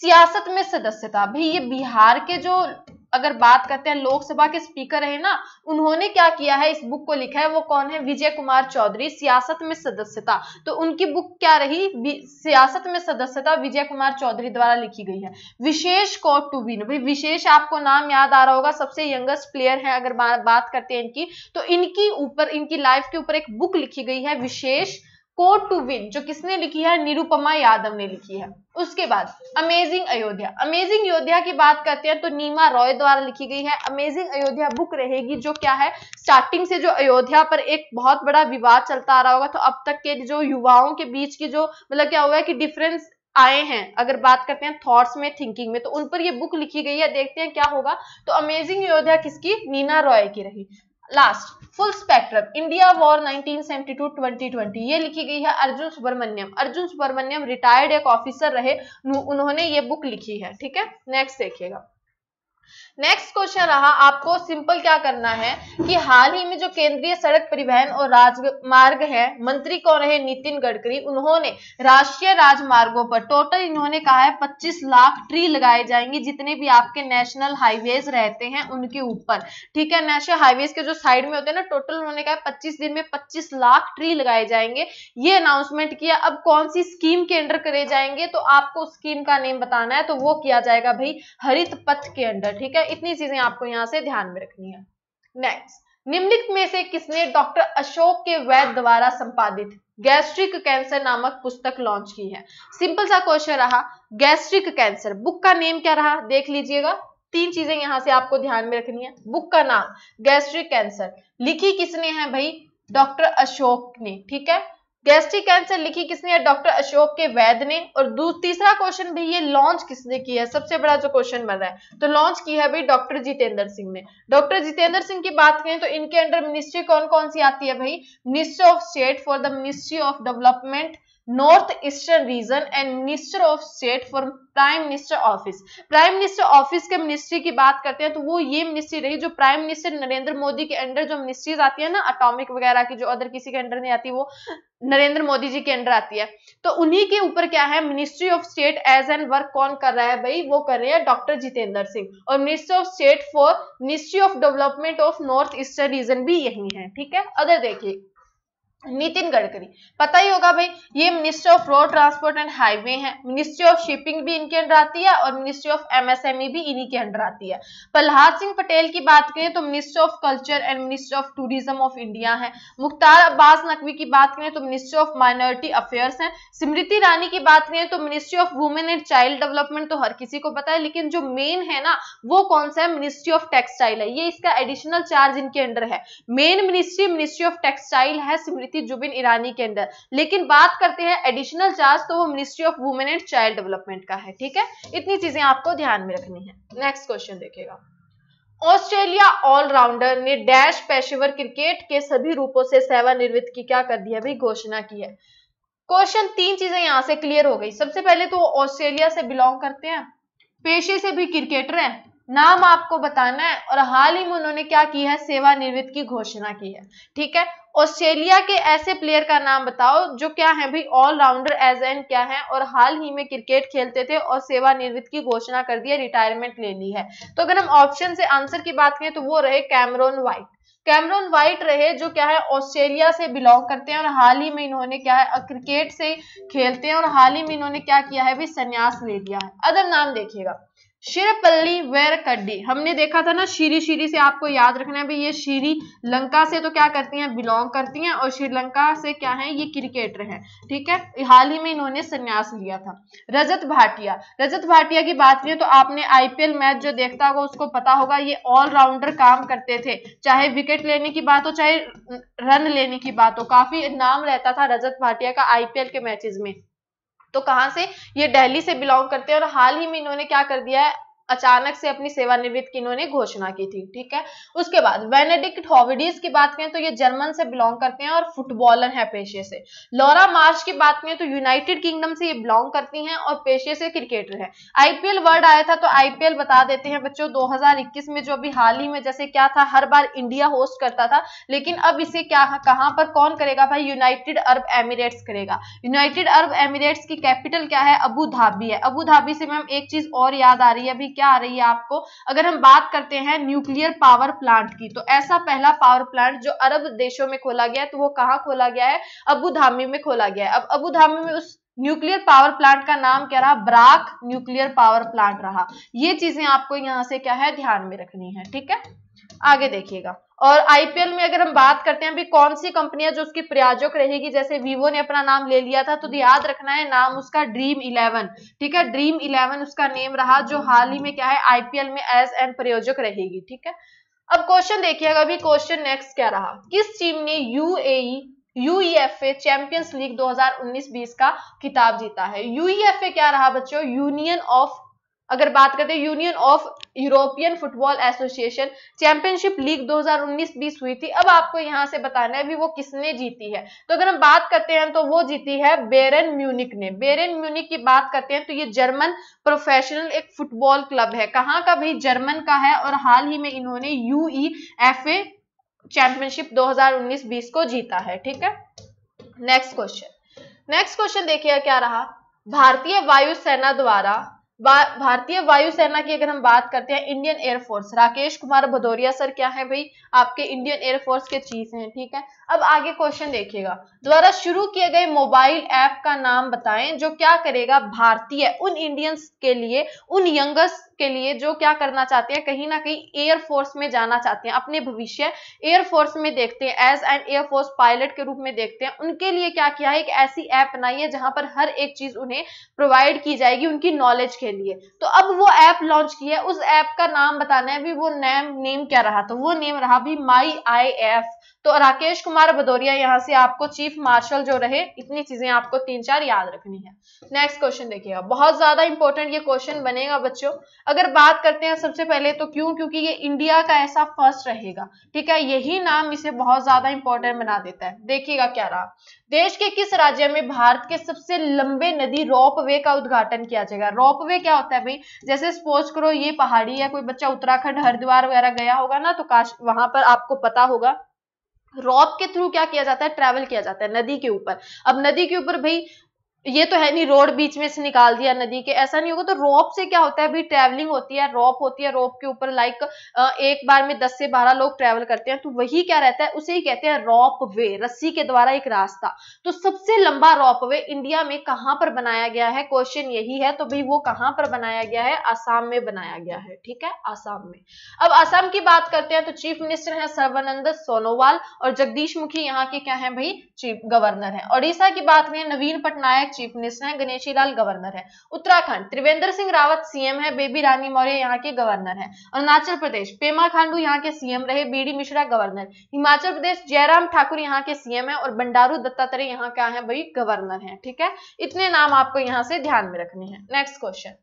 सियासत में सदस्यता भाई ये बिहार के जो अगर बात करते हैं लोकसभा के स्पीकर है ना उन्होंने क्या किया है इस बुक को लिखा है वो कौन है विजय कुमार चौधरी सियासत में सदस्यता तो उनकी बुक क्या रही सियासत में सदस्यता विजय कुमार चौधरी द्वारा लिखी गई है विशेष कॉट टू विन भाई विशेष आपको नाम याद आ रहा होगा सबसे यंगेस्ट प्लेयर है अगर बात करते हैं इनकी तो इनकी ऊपर इनकी लाइफ के ऊपर एक बुक लिखी गई है विशेष कोड टू विन जो किसने लिखी है निरुपमा यादव ने लिखी है उसके बाद अमेजिंग अयोध्या अमेजिंग अयोध्या की बात करते हैं तो नीमा रॉय द्वारा लिखी गई है अमेजिंग अयोध्या बुक रहेगी जो क्या है स्टार्टिंग से जो अयोध्या पर एक बहुत बड़ा विवाद चलता आ रहा होगा तो अब तक के जो युवाओं के बीच की जो मतलब क्या हुआ है कि डिफरेंस आए हैं अगर बात करते हैं थॉट्स में थिंकिंग में तो उन पर ये बुक लिखी गई है देखते हैं क्या होगा तो अमेजिंग योद्धा किसकी नीना रॉय की रही last full spectrum India war 1972-2020 ये लिखी गई है अर्जुन सुब्रमण्यम अर्जुन सुब्रमण्यम रिटायर्ड एक ऑफिसर रहे उन्होंने ये बुक लिखी है ठीक है नेक्स्ट देखिएगा नेक्स्ट क्वेश्चन रहा आपको सिंपल क्या करना है कि हाल ही में जो केंद्रीय सड़क परिवहन और राजमार्ग है मंत्री कौन रहे नितिन गडकरी उन्होंने राष्ट्रीय राजमार्गों पर टोटल इन्होंने कहा है 25 लाख ट्री लगाए जाएंगे जितने भी आपके नेशनल हाईवेज रहते हैं उनके ऊपर ठीक है नेशनल हाईवेज के जो साइड में होते हैं ना टोटल उन्होंने कहा पच्चीस दिन में पच्चीस लाख ट्री लगाए जाएंगे ये अनाउंसमेंट किया अब कौन सी स्कीम के अंडर करे जाएंगे तो आपको स्कीम का नेम बताना है तो वो किया जाएगा भाई हरित पथ के अंडर ठीक है है इतनी चीजें आपको यहाँ से ध्यान में रखनी है नेक्स्ट निम्नलिखित में से किसने डॉक्टर अशोक के वैद द्वारा संपादित गैस्ट्रिक कैंसर नामक पुस्तक लॉन्च की है सिंपल सा क्वेश्चन रहा गैस्ट्रिक कैंसर बुक का नेम क्या रहा देख लीजिएगा तीन चीजें यहां से आपको ध्यान में रखनी है बुक का नाम गैस्ट्रिक कैंसर लिखी किसने है भाई डॉक्टर अशोक ने ठीक है गैस्ट्रिक कैंसर लिखी किसने है डॉक्टर अशोक के वैद ने और तीसरा क्वेश्चन भी ये लॉन्च किसने किया है सबसे बड़ा जो क्वेश्चन बन रहा है तो लॉन्च की है भाई डॉक्टर जितेंद्र सिंह ने डॉक्टर जितेंद्र सिंह की बात करें तो इनके अंडर मिनिस्ट्री कौन कौन सी आती है भाई ministry of state for the ministry of development north eastern region and minister of state for prime minister office prime minister office के मिनिस्ट्री की बात करते हैं तो वो ये मिनिस्ट्री रही जो प्राइम मिनिस्टर नरेंद्र मोदी के अंडर जो मिनिस्ट्रीज आती है ना अटोमिक वगैरह की जो अदर किसी के अंडर नहीं आती वो नरेंद्र मोदी जी के अंडर आती है तो उन्हीं के ऊपर क्या है ministry of state age and work कौन कर रहा है भाई वो कर रहे हैं डॉक्टर जितेंद्र सिंह और minister of state for ministry of development of north eastern region भी यही है ठीक है अदर देखिए नितिन गडकरी पता ही होगा भाई ये ministry of road transport and highway है मिनिस्ट्री ऑफ शिपिंग भी इनके अंडर आती है और मिनिस्ट्री ऑफ एमएसएमई भी इन्हीं के अंडर आती है प्रहलाद सिंह पटेल की बात करें तो ministry of culture and ministry of tourism of India है मुख्तार अब्बास नकवी की बात करें तो मिनिस्ट्री ऑफ माइनॉरिटी अफेयर्स है स्मृति ईरानी की बात करें तो ministry of women and child development तो हर किसी को पता है लेकिन जो मेन है ना वो कौन सा है मिनिस्ट्री ऑफ टेक्सटाइल है ये इसका एडिशनल चार्ज इनके अंडर है main ministry ministry of textile है स्मृति थी जुबिन ईरानी के अंदर लेकिन बात करते हैं एडिशनल चार्ज तो वो ministry of women and child development का है ठीक है इतनी चीजें आपको ध्यान में रखनी है नेक्स्ट क्वेश्चन देखिएगा ऑस्ट्रेलिया ऑलराउंडर ने डैश पेशेवर क्रिकेट के सभी रूपों से सेवा सेवानिवृत्त की क्या कर दिया भाई घोषणा की है क्वेश्चन तीन चीजें यहां से क्लियर हो गई सबसे पहले तो ऑस्ट्रेलिया से बिलोंग करते हैं पेशे से भी क्रिकेटर हैं नाम आपको बताना है और हाल ही में उन्होंने क्या की है सेवानिवृत्त की घोषणा की है ठीक है ऑस्ट्रेलिया के ऐसे प्लेयर का नाम बताओ जो क्या है भाई ऑलराउंडर एज एन क्या है और हाल ही में क्रिकेट खेलते थे और सेवानिवृत्त की घोषणा कर दी है रिटायरमेंट ले ली है तो अगर हम ऑप्शन से आंसर की बात करें तो वो रहे कैमरोन वाइट कैमरॉन वाइट रहे जो क्या है ऑस्ट्रेलिया से बिलोंग करते हैं और हाल ही में इन्होंने क्या है क्रिकेट से खेलते हैं और हाल ही में इन्होंने क्या किया है भी संन्यास ले लिया है अदर नाम देखिएगा शिरपल्ली कड्डी हमने देखा था ना शीरी शीरी से आपको याद रखना है भाई ये शीरी लंका से तो क्या करती हैं बिलोंग करती हैं और श्रीलंका से क्या है ये क्रिकेटर हैं ठीक है हाल ही में इन्होंने संन्यास लिया था रजत भाटिया रजत भाटिया की बात करें तो आपने आईपीएल मैच जो देखता होगा उसको पता होगा ये ऑलराउंडर काम करते थे चाहे विकेट लेने की बात हो चाहे रन लेने की बात हो काफी नाम रहता था रजत भाटिया का आईपीएल के मैचेज में तो कहां से ये दिल्ली से बिलोंग करते हैं और हाल ही में इन्होंने क्या कर दिया है अचानक से अपनी सेवानिवृत्त की इन्होंने घोषणा की थी ठीक है उसके बाद वेनेडिक्ट हॉविडीज की बात करें तो ये जर्मन से बिलोंग करते हैं और फुटबॉलर है पेशे से लॉरा मार्च की बात करें तो यूनाइटेड किंगडम से ये बिलोंग करती हैं और पेशे से क्रिकेटर है आईपीएल वर्ल्ड आया था तो आईपीएल बता देते हैं बच्चों दो में जो अभी हाल ही में जैसे क्या था हर बार इंडिया होस्ट करता था लेकिन अब इसे क्या कहां पर कौन करेगा भाई यूनाइटेड अरब एमिरेट्स करेगा यूनाइटेड अरब एमिरेट्स की कैपिटल क्या है अबू धाबी है अबू धाबी से मैम एक चीज और याद आ रही है अभी क्या आ रही है आपको अगर हम बात करते हैं न्यूक्लियर पावर प्लांट की तो ऐसा पहला पावर प्लांट जो अरब देशों में खोला गया है तो वो कहाँ खोला गया है अबूधामी में खोला गया है अब अबूधामी में उस न्यूक्लियर पावर प्लांट का नाम क्या रहा ब्राक न्यूक्लियर पावर प्लांट रहा ये चीजें आपको यहां से क्या है ध्यान में रखनी है ठीक है आगे देखिएगा और आईपीएल में अगर हम बात करते हैं अभी कौन सी कंपनियां जो उसकी प्रयाजक रहेगी जैसे वीवो ने अपना नाम ले लिया था तो, तो याद रखना है नाम उसका ड्रीम इलेवन ठीक है ड्रीम इलेवन उसका नेम रहा जो हाल ही में क्या है आईपीएल में एस एन प्रयोजक रहेगी ठीक है अब क्वेश्चन देखिएगा अभी क्वेश्चन नेक्स्ट क्या रहा किस टीम ने यूएई यूईएफए चैंपियंस लीग 2019-20 का किताब जीता है यूईएफए e क्या रहा बच्चों यूनियन ऑफ अगर बात करते हैं union of European football association championship league 2019-20 हुई थी अब आपको यहां से बताना है भी वो किसने जीती है तो अगर हम बात करते हैं तो वो जीती है बेरन म्यूनिक ने बेरन म्यूनिक की बात करते हैं तो ये जर्मन प्रोफेशनल एक फुटबॉल क्लब है कहाँ का भाई जर्मन का है और हाल ही में इन्होंने यू चैंपियनशिप 2019-20 को जीता है ठीक है नेक्स्ट क्वेश्चन नेक्स्ट क्वेश्चन देखिए क्या रहा भारतीय वायुसेना द्वारा भारतीय वायुसेना की अगर हम बात करते हैं Indian air force Rakesh Kumar Bhadauria sir क्या है भाई आपके इंडियन एयरफोर्स के चीफ हैं ठीक है अब आगे क्वेश्चन देखिएगा द्वारा शुरू किए गए मोबाइल ऐप का नाम बताएं जो क्या करेगा भारतीय उन इंडियंस के लिए उन यंगस्ट के लिए जो क्या करना चाहते हैं कहीं ना कहीं एयरफोर्स में जाना चाहते हैं अपने भविष्य एयरफोर्स में देखते हैं एज एन एयरफोर्स पायलट के रूप में देखते हैं उनके लिए क्या किया है एक ऐसी ऐप बनाई है जहां पर हर एक चीज उन्हें प्रोवाइड की जाएगी उनकी नॉलेज के लिए तो अब वो ऐप लॉन्च की है उस ऐप का नाम बताना है भी वो नेम नेम क्या रहा तो वो नेम रहा भी माई आई एफ तो राकेश कुमार भदौरिया यहाँ से आपको चीफ मार्शल जो रहे इतनी चीजें आपको तीन चार याद रखनी है नेक्स्ट क्वेश्चन देखिएगा बहुत ज्यादा इंपॉर्टेंट ये क्वेश्चन बनेगा बच्चों अगर बात करते हैं सबसे पहले तो क्यों क्योंकि ये इंडिया का ऐसा फर्स्ट रहेगा ठीक है यही नाम इसे बहुत ज्यादा इंपॉर्टेंट बना देता है देखिएगा क्या रहा देश के किस राज्य में भारत के सबसे लंबे नदी रोप का उद्घाटन किया जाएगा रोप क्या होता है भाई जैसे स्पोज करो ये पहाड़ी है कोई बच्चा उत्तराखंड हरिद्वार वगैरह गया होगा ना तो काश वहां पर आपको पता होगा रॉप के थ्रू क्या किया जाता है ट्रैवल किया जाता है नदी के ऊपर अब नदी के ऊपर भाई ये तो है नहीं रोड बीच में से निकाल दिया नदी के ऐसा नहीं होगा तो रोप से क्या होता है अभी ट्रैवलिंग होती है रोप होती है रोप के ऊपर लाइक एक बार में 10 से 12 लोग ट्रैवल करते हैं तो वही क्या रहता है उसे ही कहते हैं रोप वे रस्सी के द्वारा एक रास्ता तो सबसे लंबा रोप वे इंडिया में कहां पर बनाया गया है क्वेश्चन यही है तो भाई वो कहाँ पर बनाया गया है आसाम में बनाया गया है ठीक है आसाम में अब आसाम की बात करते हैं तो चीफ मिनिस्टर है सर्वानंद सोनोवाल और जगदीश मुखी यहाँ के क्या है भाई चीफ गवर्नर है ओडिशा की बात करें नवीन पटनायक चीफ मिनिस्टर है गणेशी लाल गवर्नर है उत्तराखंड त्रिवेंद्र सिंह रावत सीएम है बेबी रानी मौर्य यहाँ के गवर्नर है अरुणाचल प्रदेश पेमा खांडू यहाँ के सीएम रहे बी मिश्रा गवर्नर हिमाचल प्रदेश जयराम ठाकुर यहाँ के सीएम है और बंडारू दत्तात्रेय यहाँ का है भाई गवर्नर है ठीक है इतने नाम आपको यहाँ से ध्यान में रखने हैं नेक्स्ट क्वेश्चन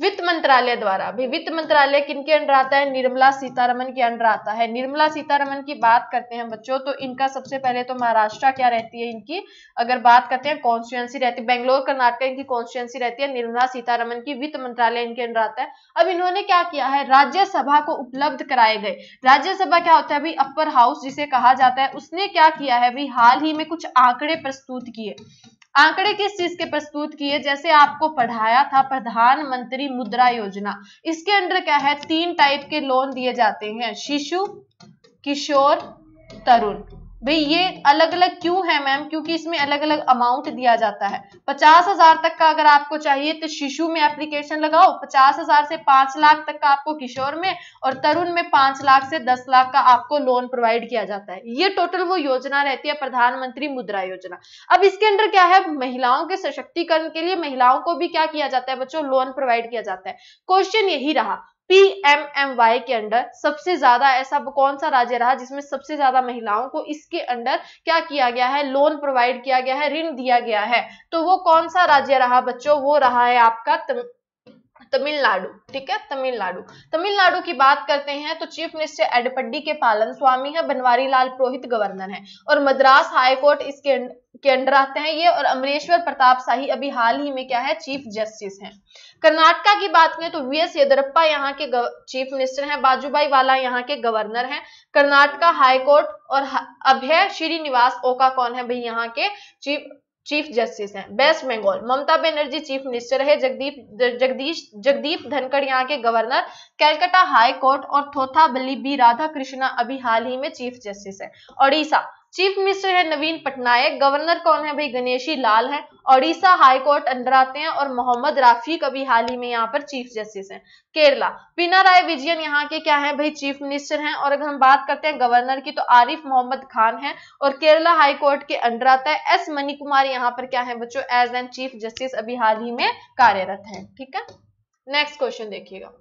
वित्त मंत्रालय द्वारा भी वित्त मंत्रालय किनके अंडर आता है निर्मला सीतारमन के अंडर आता है निर्मला सीतारमन की बात करते हैं बच्चों तो इनका सबसे पहले तो महाराष्ट्र क्या रहती है इनकी अगर बात करते हैं कॉन्स्टिट्युएंसी रहती है बेंगलोर कर्नाटक इनकी कॉन्स्टिट्युएंसी रहती है निर्मला सीतारमन की वित्त मंत्रालय इनके अंडर आता है अब इन्होंने क्या किया है राज्यसभा को उपलब्ध कराए गए राज्यसभा क्या होता है अपर हाउस जिसे कहा जाता है उसने क्या किया है हाल ही में कुछ आंकड़े प्रस्तुत किए आंकड़े किस चीज के प्रस्तुत किए जैसे आपको पढ़ाया था प्रधानमंत्री मुद्रा योजना इसके अंडर क्या है तीन टाइप के लोन दिए जाते हैं शिशु किशोर तरुण भाई ये अलग अलग क्यों है मैम क्योंकि इसमें अलग अलग अमाउंट दिया जाता है पचास हजार तक का अगर आपको चाहिए तो शिशु में एप्लीकेशन लगाओ पचास हजार से पांच लाख तक का आपको किशोर में और तरुण में पांच लाख से दस लाख का आपको लोन प्रोवाइड किया जाता है ये टोटल वो योजना रहती है प्रधानमंत्री मुद्रा योजना अब इसके अंदर क्या है महिलाओं के सशक्तिकरण के लिए महिलाओं को भी क्या किया जाता है बच्चों लोन प्रोवाइड किया जाता है क्वेश्चन यही रहा पीएमएमवाई के अंडर सबसे ज्यादा ऐसा कौन सा राज्य रहा जिसमें सबसे ज्यादा महिलाओं को इसके अंडर क्या किया गया है लोन प्रोवाइड किया गया है ऋण दिया गया है तो वो कौन सा राज्य रहा बच्चों वो रहा है आपका तमिलनाडु ठीक है तमिलनाडु तमिलनाडु की बात करते हैं तो चीफ मिनिस्टर एडपड्डी के पालन स्वामी है बनवारी लाल पुरोहित गवर्नर है और मद्रास हाईकोर्ट इसके अं-, के अंडर आते हैं ये और अमरेश्वर प्रताप शाही अभी हाल ही में क्या है चीफ जस्टिस हैं कर्नाटका की बात करें तो वीएस येदरप्पा यहाँ के चीफ मिनिस्टर हैं बाजूबाई वाला यहाँ के गवर्नर हैं कर्नाटका हाईकोर्ट और अभय श्रीनिवास ओका कौन है भाई यहाँ के चीफ चीफ जस्टिस हैं West Bengal Mamata Banerjee chief minister है जगदीप जगदीश जगदीप धनखड़ यहाँ के गवर्नर कैलकटा हाई कोर्ट और थोथा बल्ली बी राधा कृष्णा अभी हाल ही में चीफ जस्टिस है ओडिशा चीफ मिनिस्टर है नवीन पटनायक गवर्नर कौन है भाई गणेशी लाल है ओडिशा हाईकोर्ट अंडर आते हैं और मोहम्मद राफी कभी हाल ही में यहाँ पर चीफ जस्टिस हैं केरला राय विजयन यहाँ के क्या है भाई चीफ मिनिस्टर हैं और अगर हम बात करते हैं गवर्नर की तो आरिफ मोहम्मद खान है और केरला हाईकोर्ट के अंडर आता है एस मनी कुमार यहाँ पर क्या है बच्चों एज एन चीफ जस्टिस अभी हाल ही में कार्यरत है ठीक है नेक्स्ट क्वेश्चन देखिएगा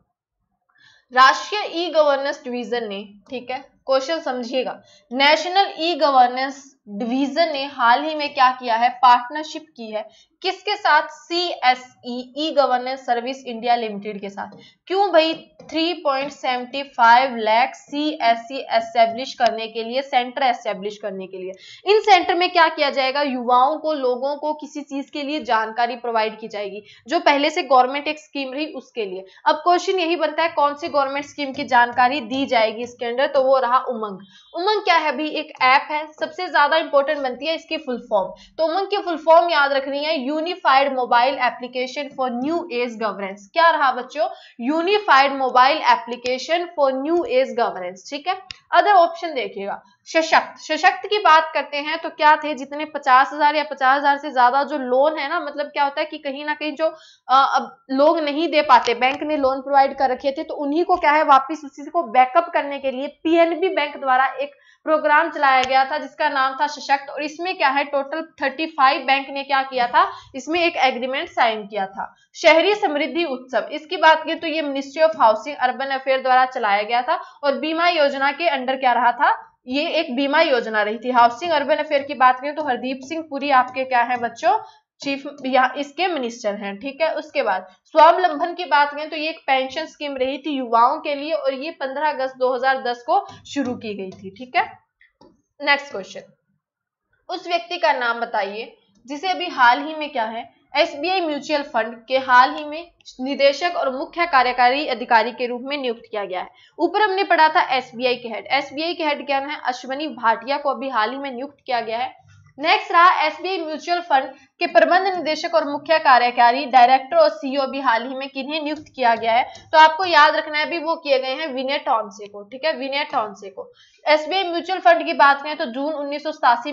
राष्ट्रीय ई गवर्नेंस डिवीजन ने ठीक है क्वेश्चन समझिएगा नेशनल ई गवर्नेंस डिवीजन ने हाल ही में क्या किया है पार्टनरशिप की है किसके साथ C S E governance service India limited के साथ क्यों भाई 3.75 lakh C S C establish करने के लिए सेंटर एस्टेब्लिश करने के लिए इन सेंटर में क्या किया जाएगा युवाओं को लोगों को किसी चीज के लिए जानकारी प्रोवाइड की जाएगी जो पहले से गवर्नमेंट एक स्कीम रही उसके लिए अब क्वेश्चन यही बनता है कौन सी गवर्नमेंट स्कीम की जानकारी दी जाएगी इसके अंदर तो वो रहा उमंग उमंग क्या है भाई एक ऐप है सबसे ज्यादा इंपॉर्टेंट बनती है इसकी फुल फॉर्म तो उमंग की फुल फॉर्म याद रखनी है unified mobile application for new age governance क्या रहा बच्चों unified mobile application for new age governance ठीक है अदर ऑप्शन देखिएगा सशक्त सशक्त की बात करते हैं तो क्या थे जितने पचास हजार या पचास हजार से ज्यादा जो लोन है ना मतलब क्या होता है कि कहीं ना कहीं जो आ, अब लोग नहीं दे पाते बैंक ने लोन प्रोवाइड कर रखे थे तो उन्हीं को क्या है वापस उसी को बैकअप करने के लिए पीएनबी बैंक द्वारा एक प्रोग्राम चलाया गया था जिसका नाम था सशक्त और इसमें क्या है टोटल 35 बैंक ने क्या किया था इसमें एक एग्रीमेंट साइन किया था शहरी समृद्धि उत्सव इसकी बात की तो ये ministry of housing urban affair द्वारा चलाया गया था और बीमा योजना के अंडर क्या रहा था ये एक बीमा योजना रही थी हाउसिंग अर्बन अफेयर की बात करें तो हरदीप सिंह पुरी आपके क्या है बच्चों चीफ या इसके मिनिस्टर हैं ठीक है उसके बाद स्वावलंबन की बात करें तो ये एक पेंशन स्कीम रही थी युवाओं के लिए और ये 15 अगस्त 2010 को शुरू की गई थी ठीक है नेक्स्ट क्वेश्चन उस व्यक्ति का नाम बताइए जिसे अभी हाल ही में क्या है एसबीआई म्यूचुअल फंड के हाल ही में निदेशक और मुख्य कार्यकारी अधिकारी के रूप में नियुक्त किया गया है ऊपर हमने पढ़ा था एसबीआई के हेड एसबीआई के हेड क्या है अश्वनी भाटिया को अभी हाल ही में नियुक्त किया गया है नेक्स्ट रहा एसबीआई म्यूचुअल फंड कि प्रबंध निदेशक और मुख्य कार्यकारी डायरेक्टर और सीईओ e भी हाल ही में किन्हें नियुक्त किया गया है तो आपको याद रखना है भी वो किए गए हैं विनय टॉनसे को ठीक है विनय टॉनसे को एसबीआई म्यूचुअल फंड की बात करें तो जून उन्नीस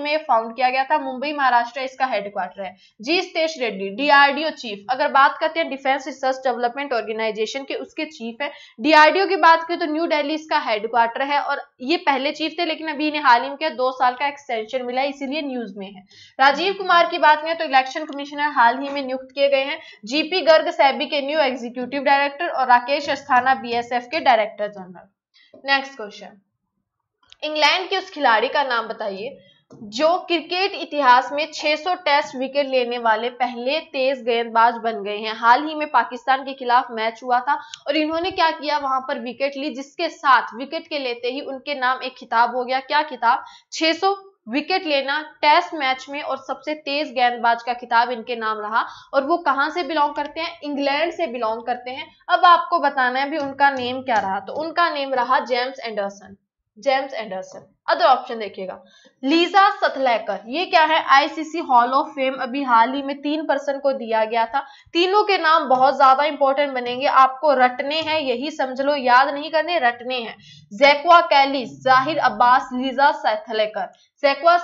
में ये फाउंड किया गया था मुंबई महाराष्ट्र इसका हेडक्वार्टर है G Satheesh Reddy DRDO chief अगर बात करते हैं डिफेंस रिसर्च डेवलपमेंट ऑर्गेनाइजेशन के उसके चीफ है डीआरडीओ की बात करें तो न्यू डेली इसका हेडक्वार्टर है और ये पहले चीफ थे लेकिन अभी इन्हें हाल ही में दो साल का एक्सटेंशन मिला इसीलिए न्यूज में है राजीव कुमार की बात करें तो इलेक्शन कमिश्नर हाल ही में नियुक्त किए गए हैं जीपी गर्ग सैबी के न्यू एग्जीक्यूटिव डायरेक्टर और राकेश अस्थाना बीएसएफ के director general next question England के उस खिलाड़ी का नाम बताइए जो क्रिकेट इतिहास में 600 टेस्ट विकेट लेने वाले पहले तेज गेंदबाज बन गए हैं हाल ही में पाकिस्तान के खिलाफ मैच हुआ था और इन्होंने क्या किया वहां पर विकेट ली जिसके साथ विकेट के लेते ही उनके नाम एक खिताब हो गया क्या खिताब 600 विकेट लेना टेस्ट मैच में और सबसे तेज गेंदबाज का खिताब इनके नाम रहा और वो कहाँ से बिलोंग करते हैं इंग्लैंड से बिलोंग करते हैं अब आपको बताना है भी उनका नेम क्या रहा तो उनका नेम रहा James Anderson James Anderson other option देखिएगा लीजा सतलेकर ये क्या है आईसीसी हॉल ऑफ फेम अभी हाल ही में तीन पर्सन को दिया गया था तीनों के नाम बहुत ज्यादा इंपॉर्टेंट बनेंगे आपको रटने हैं यही समझ लो याद नहीं करने रटने हैं जैकवा कैली जाहिर अब्बास लीजा सथलेकर जैकवा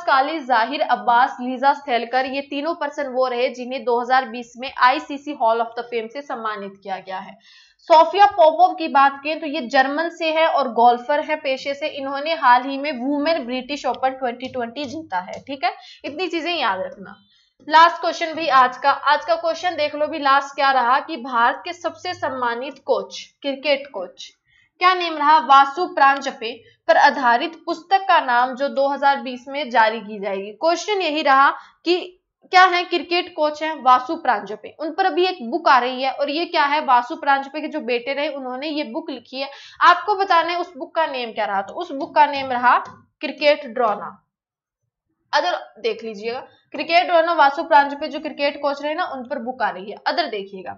जाहिर अब्बास लीजा स्थलकर ये तीनों पर्सन वो रहे जिन्हें 2020 में ICC hall of the fame से सम्मानित किया गया है सोफिया पोपोव की बात करें तो ये जर्मन से है और गोल्फर है पेशे से इन्होंने हाल ही में वुमेन ब्रिटिश ओपन 2020 जीता है ठीक है इतनी चीजें याद रखना लास्ट क्वेश्चन भी आज का आज का क्वेश्चन देख लो भी लास्ट क्या रहा कि भारत के सबसे सम्मानित कोच क्रिकेट कोच क्या नेम रहा वासु प्रांजपे पर आधारित पुस्तक का नाम जो 2020 में जारी की जाएगी क्वेश्चन यही रहा कि क्या है क्रिकेट कोच है वासु प्रांजपे उन पर अभी एक बुक आ रही है और ये क्या है वासु प्रांजपे के जो बेटे रहे उन्होंने ये बुक लिखी है आपको बताना है उस बुक का नेम क्या रहा तो उस बुक का नेम रहा क्रिकेट ड्रोना अदर देख लीजिएगा क्रिकेट ड्रोना वासु प्रांजपे जो क्रिकेट कोच रहे ना उन पर बुक आ रही है अदर देखिएगा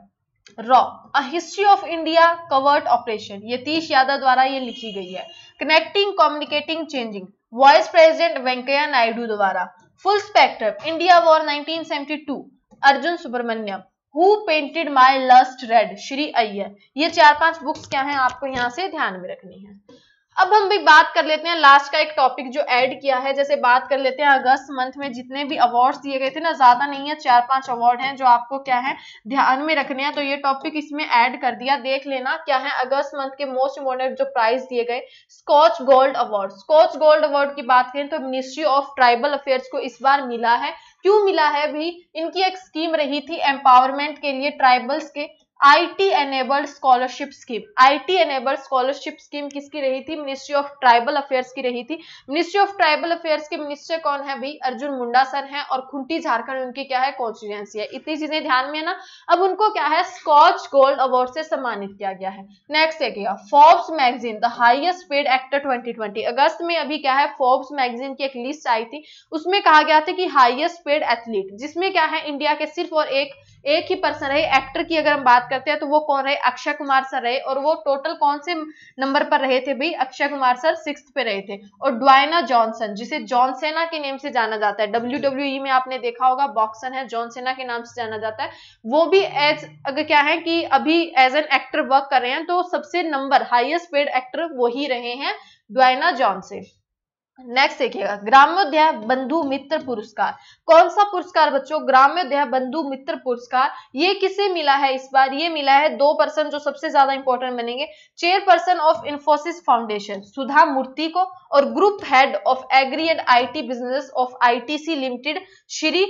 रॉ a history of India covert operation Yatish Yadav द्वारा ये लिखी गई है connecting communicating changing vice president Venkaiah Naidu द्वारा full spectrum India war 1972 Arjun Subramaniam who painted my lust red Shree Iyer ये चार पांच बुक्स क्या हैं आपको यहाँ से ध्यान में रखनी है अब हम भी बात कर लेते हैं लास्ट का एक टॉपिक जो ऐड किया है जैसे बात कर लेते हैं अगस्त मंथ में जितने भी अवार्ड्स दिए गए थे ना ज्यादा नहीं है चार पांच अवार्ड हैं जो आपको क्या है ध्यान में रखने हैं तो ये टॉपिक इसमें ऐड कर दिया देख लेना क्या है अगस्त मंथ के मोस्ट इम्पोर्टेंट जो प्राइज दिए गए Skoch gold award Skoch gold award की बात करें तो मिनिस्ट्री ऑफ ट्राइबल अफेयर्स को इस बार मिला है क्यों मिला है भी इनकी एक स्कीम रही थी एम्पावरमेंट के लिए ट्राइबल्स के IT enabled scholarship scheme IT enabled scholarship scheme किसकी रही थी मिनिस्ट्री ऑफ ट्राइबल अफेयर्स की रही थी मिनिस्ट्री ऑफ ट्राइबल अफेयर्स के मिनिस्टर कौन है भाई अर्जुन मुंडा सर हैं और खुंटी झारखंड उनकी क्या है कॉन्स्टिट्यूएंसी है इतनी चीजें ध्यान में है ना अब उनको क्या है स्कॉच गोल्ड अवार्ड से सम्मानित किया गया है नेक्स्ट देखिएगा Forbes magazine the highest paid actor twenty अगस्त में अभी क्या है फोर्ब्स मैगजीन की एक लिस्ट आई थी उसमें कहा गया था कि हाइएस्ट पेड एथलीट जिसमें क्या है इंडिया के सिर्फ और एक एक ही पर्सन रहे एक्टर की अगर हम बात करते हैं तो वो कौन रहे अक्षय कुमार सर रहे और वो टोटल कौन से नंबर पर रहे थे भाई अक्षय कुमार सर सिक्स पे रहे थे और ड्वाइना जॉनसन जिसे जॉनसेना के नेम से जाना जाता है डब्ल्यू डब्ल्यू e में आपने देखा होगा बॉक्सन है जॉनसेना के नाम से जाना जाता है वो भी एज अगर क्या है कि अभी एज एन एक्टर वर्क कर रहे हैं तो सबसे नंबर हाइएस्ट पेड एक्टर वही रहे हैं ड्वाइना जॉनसन नेक्स्ट देखिएगा ग्रामोद्याय बंधु मित्र पुरस्कार कौन सा पुरस्कार बच्चों ग्रामोद्याय बंधु मित्र पुरस्कार ये किसे मिला है इस बार ये मिला है दो पर्सन जो सबसे ज्यादा इंपॉर्टेंट बनेंगे chairperson of Infosys foundation Sudha Murthy को और group head of agri and IT business of ITC limited Shri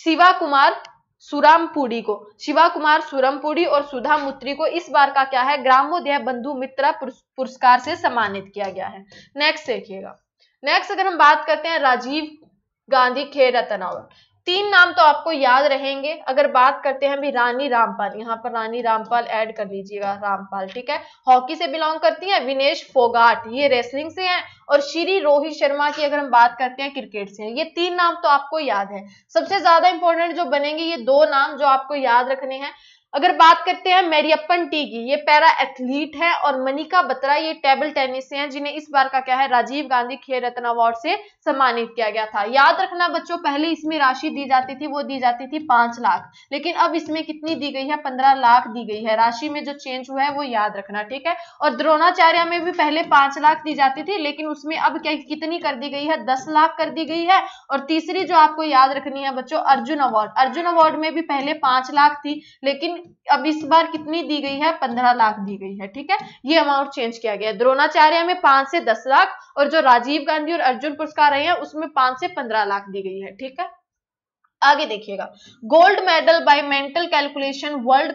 Shiva Kumar Surampudi को शिवा कुमार सुरमपुड़ी और सुधा मुत्री को इस बार का क्या है ग्रामोद्याय बंधु मित्र पुरस्कार से सम्मानित किया गया है नेक्स्ट देखिएगा नेक्स्ट अगर हम बात करते हैं राजीव गांधी खेर रतनावर तीन नाम तो आपको याद रहेंगे अगर बात करते हैं भी रानी रामपाल यहाँ पर रानी रामपाल ऐड कर लीजिएगा रामपाल ठीक है हॉकी से बिलोंग करती हैं विनेश फोगाट ये रेसलिंग से हैं और श्री रोहित शर्मा की अगर हम बात करते हैं क्रिकेट से ये तीन नाम तो आपको याद है सबसे ज्यादा इंपॉर्टेंट जो बनेंगे ये दो नाम जो आपको याद रखने हैं अगर बात करते हैं मेरियप्पन टी की ये पैरा एथलीट है और मनिका बत्रा ये टेबल टेनिस से हैं जिन्हें इस बार का क्या है राजीव गांधी खेल रत्न अवार्ड से सम्मानित किया गया था याद रखना बच्चों पहले इसमें राशि दी जाती थी वो दी जाती थी पांच लाख लेकिन अब इसमें कितनी दी गई है पंद्रह लाख दी गई है राशि में जो चेंज हुआ है वो याद रखना ठीक है और द्रोणाचार्य में भी पहले पांच लाख दी जाती थी लेकिन उसमें अब क्या कितनी कर दी गई है दस लाख कर दी गई है और तीसरी जो आपको याद रखनी है बच्चों अर्जुन अवार्ड अर्जुन अवार्ड में भी पहले पांच लाख थी लेकिन अब इस बार कितनी दी गई है पंद्रह लाख दी गई है ठीक है ये अमाउंट चेंज किया गया है द्रोणाचार्य में पांच से दस लाख और जो राजीव गांधी और अर्जुन पुरस्कार रहे हैं उसमें पांच से पंद्रह लाख दी गई है ठीक है आगे देखिएगा gold medal by mental calculation world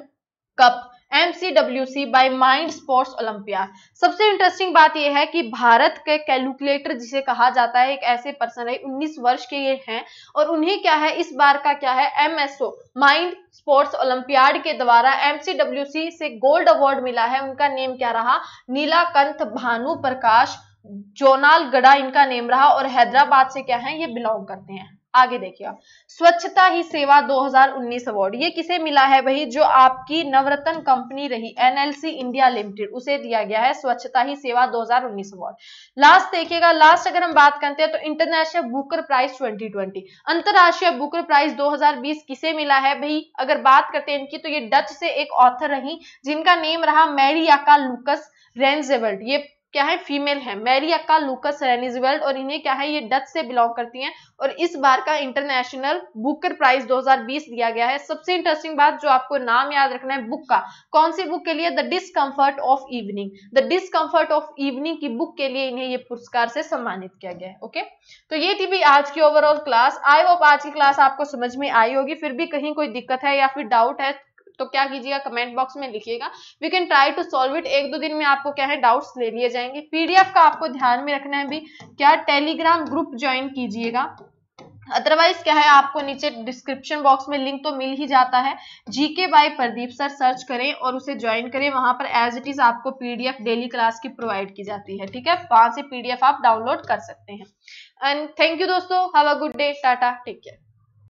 cup MCWC by mind sports Olympia. सबसे इंटरेस्टिंग बात यह है कि भारत के कैलकुलेटर जिसे कहा जाता है एक ऐसे पर्सन है 19 वर्ष के ये हैं और उन्हें क्या है इस बार का क्या है एमएसओ माइंड स्पोर्ट्स ओलंपियाड के द्वारा MCWC से गोल्ड अवार्ड मिला है उनका नेम क्या रहा नीलाकंत भानु प्रकाश जोनाल गड़ा इनका नेम रहा और हैदराबाद से क्या है ये बिलोंग करते हैं आगे देखिए आप स्वच्छता ही सेवा 2019 अवार्ड ये किसे मिला है भाई जो आपकी नवरत्न कंपनी रही एनएलसी इंडिया लिमिटेड उसे दिया गया है स्वच्छता ही सेवा 2019 अवार्ड लास्ट देखिएगा लास्ट अगर हम बात करते हैं तो इंटरनेशनल बुकर प्राइज 2020 अंतरराष्ट्रीय बुकर प्राइज 2020 किसे मिला है भाई अगर बात करते हैं इनकी तो ये डच से एक ऑथर रही जिनका नेम रहा मैरियाका लुकस रेंजेबल्ट ये क्या है फीमेल है मैरी अक्का लूकस रेनिजवेल्ड और इन्हें क्या है ये डच से बिलोंग करती हैं और इस बार का इंटरनेशनल बुकर प्राइज 2020 दिया गया है सबसे इंटरेस्टिंग बात जो आपको नाम याद रखना है बुक का कौन सी बुक के लिए the discomfort of evening the discomfort of evening की बुक के लिए इन्हें ये पुरस्कार से सम्मानित किया गया है ओके तो ये थी भी आज की ओवरऑल क्लास आई होप आज की क्लास आपको समझ में आई होगी फिर भी कहीं कोई दिक्कत है या फिर डाउट है तो क्या कीजिएगा कमेंट बॉक्स में लिखिएगा we can try to solve it एक दो दिन में आपको क्या है डाउट्स ले लिए जाएंगे पीडीएफ का आपको ध्यान में रखना है भी क्या टेलीग्राम ग्रुप ज्वाइन कीजिएगा अदरवाइज क्या है आपको नीचे डिस्क्रिप्शन बॉक्स में लिंक तो मिल ही जाता है GK by Pradeep sir search करें और उसे ज्वाइन करें वहां पर एज इट इज आपको पीडीएफ डेली क्लास की प्रोवाइड की जाती है ठीक है वहां से पीडीएफ आप डाउनलोड कर सकते हैं एंड थैंक यू दोस्तों have a good day tata take care